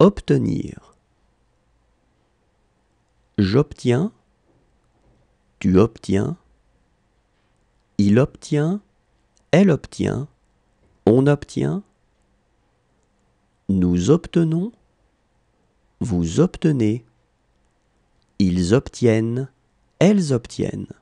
obtenir. J'obtiens, tu obtiens, il obtient, elle obtient, on obtient, nous obtenons, vous obtenez, ils obtiennent, elles obtiennent.